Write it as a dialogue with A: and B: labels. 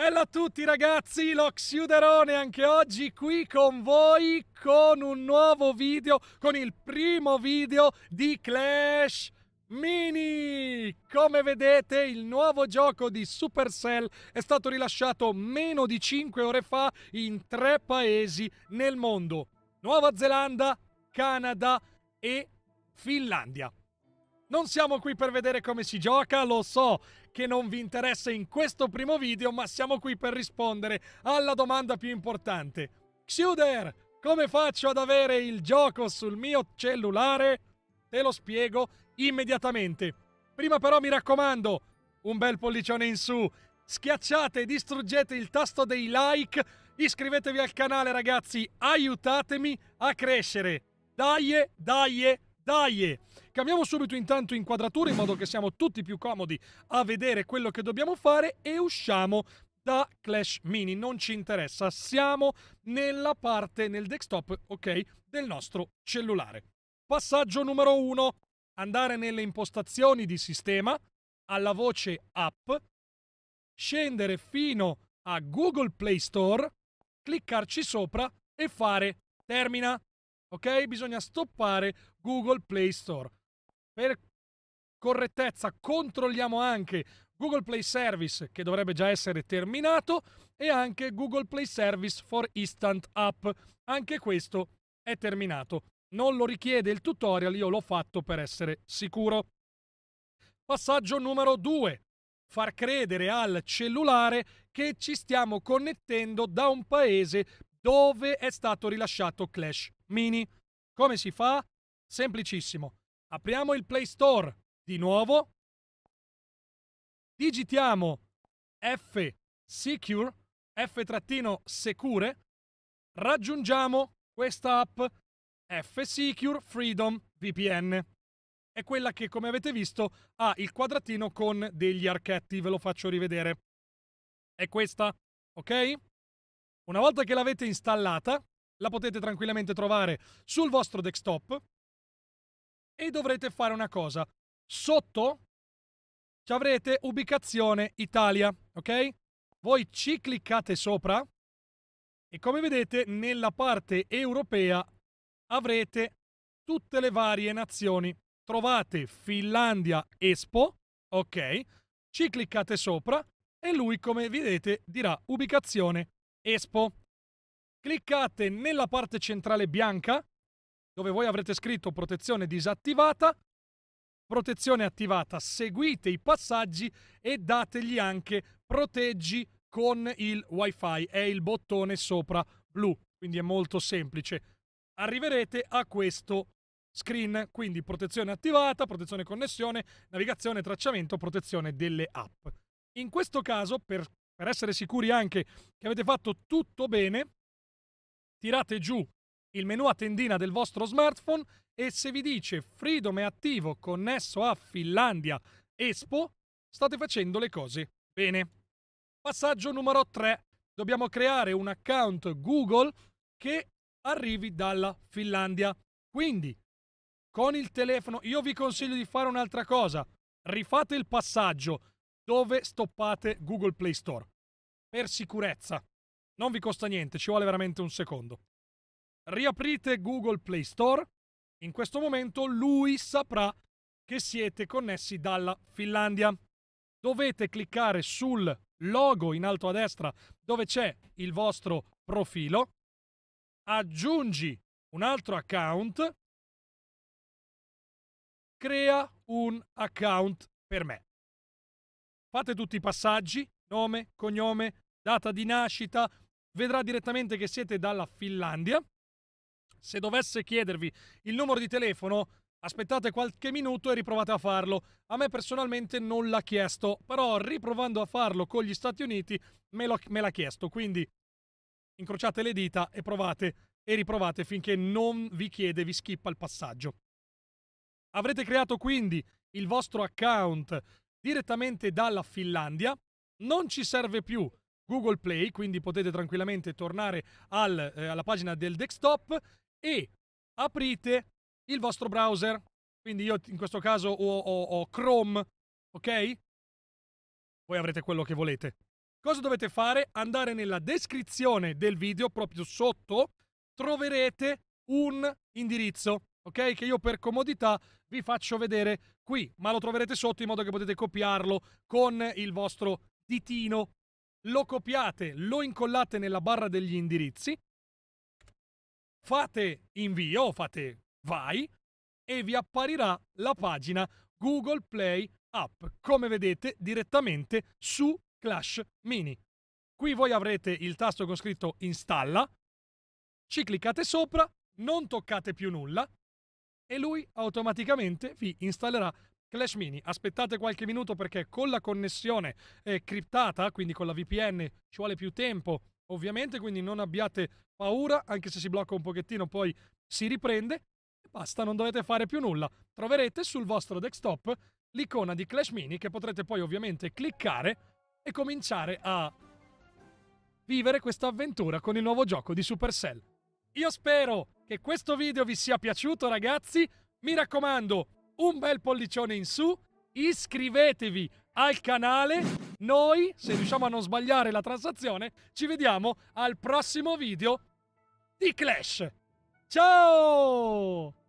A: Bello a tutti ragazzi, Loxiuderone anche oggi qui con voi con un nuovo video, con il primo video di Clash Mini! Come vedete il nuovo gioco di Supercell è stato rilasciato meno di 5 ore fa in tre paesi nel mondo. Nuova Zelanda, Canada e Finlandia. Non siamo qui per vedere come si gioca, lo so che non vi interessa in questo primo video, ma siamo qui per rispondere alla domanda più importante. Xuder, come faccio ad avere il gioco sul mio cellulare? Te lo spiego immediatamente. Prima però mi raccomando, un bel pollicione in su, schiacciate e distruggete il tasto dei like, iscrivetevi al canale ragazzi, aiutatemi a crescere. Dai, dai, dai! Cambiamo subito intanto inquadratura in modo che siamo tutti più comodi a vedere quello che dobbiamo fare e usciamo da Clash Mini, non ci interessa, siamo nella parte nel desktop, ok, del nostro cellulare. Passaggio numero 1, andare nelle impostazioni di sistema, alla voce app, scendere fino a Google Play Store, cliccarci sopra e fare termina. Ok? Bisogna stoppare Google Play Store. Per correttezza controlliamo anche Google Play Service che dovrebbe già essere terminato e anche Google Play Service for Instant App. Anche questo è terminato. Non lo richiede il tutorial, io l'ho fatto per essere sicuro. Passaggio numero 2. Far credere al cellulare che ci stiamo connettendo da un paese dove è stato rilasciato Clash Mini. Come si fa? Semplicissimo. Apriamo il Play Store di nuovo. Digitiamo F Secure, F-Secure. Raggiungiamo questa app F Secure Freedom VPN. È quella che, come avete visto, ha il quadratino con degli archetti. Ve lo faccio rivedere. È questa, ok? Una volta che l'avete installata, la potete tranquillamente trovare sul vostro desktop e dovrete fare una cosa. Sotto ci avrete ubicazione Italia, ok? Voi ci cliccate sopra e come vedete nella parte europea avrete tutte le varie nazioni. Trovate Finlandia Expo, ok? Ci cliccate sopra e lui come vedete dirà ubicazione Expo. Cliccate nella parte centrale bianca dove voi avrete scritto protezione disattivata, protezione attivata, seguite i passaggi e dategli anche proteggi con il wifi, è il bottone sopra blu, quindi è molto semplice. Arriverete a questo screen, quindi protezione attivata, protezione connessione, navigazione, tracciamento, protezione delle app. In questo caso, per, per essere sicuri anche che avete fatto tutto bene, tirate giù il menu a tendina del vostro smartphone e se vi dice Freedom è attivo connesso a Finlandia Expo, state facendo le cose bene. Passaggio numero 3. Dobbiamo creare un account Google che arrivi dalla Finlandia. Quindi, con il telefono, io vi consiglio di fare un'altra cosa. Rifate il passaggio dove stoppate Google Play Store. Per sicurezza. Non vi costa niente, ci vuole veramente un secondo riaprite Google Play Store, in questo momento lui saprà che siete connessi dalla Finlandia. Dovete cliccare sul logo in alto a destra dove c'è il vostro profilo, aggiungi un altro account, crea un account per me. Fate tutti i passaggi, nome, cognome, data di nascita, vedrà direttamente che siete dalla Finlandia se dovesse chiedervi il numero di telefono, aspettate qualche minuto e riprovate a farlo. A me personalmente non l'ha chiesto, però riprovando a farlo con gli Stati Uniti me, lo, me l'ha chiesto. Quindi incrociate le dita e provate e riprovate finché non vi chiede, vi skippa il passaggio. Avrete creato quindi il vostro account direttamente dalla Finlandia. Non ci serve più Google Play, quindi potete tranquillamente tornare al, eh, alla pagina del desktop e aprite il vostro browser. Quindi io in questo caso ho, ho, ho Chrome, ok? Voi avrete quello che volete. Cosa dovete fare? Andare nella descrizione del video, proprio sotto, troverete un indirizzo, ok? Che io per comodità vi faccio vedere qui, ma lo troverete sotto in modo che potete copiarlo con il vostro ditino. Lo copiate, lo incollate nella barra degli indirizzi fate invio fate vai e vi apparirà la pagina Google Play App, come vedete direttamente su Clash Mini. Qui voi avrete il tasto con scritto installa, ci cliccate sopra, non toccate più nulla e lui automaticamente vi installerà Clash Mini. Aspettate qualche minuto perché con la connessione eh, criptata, quindi con la VPN, ci vuole più tempo ovviamente, quindi non abbiate paura, anche se si blocca un pochettino, poi si riprende e basta, non dovete fare più nulla. Troverete sul vostro desktop l'icona di Clash Mini che potrete poi ovviamente cliccare e cominciare a vivere questa avventura con il nuovo gioco di Supercell. Io spero che questo video vi sia piaciuto ragazzi, mi raccomando un bel pollicione in su, iscrivetevi al canale. Noi, se riusciamo a non sbagliare la transazione, ci vediamo al prossimo video di Clash. Ciao!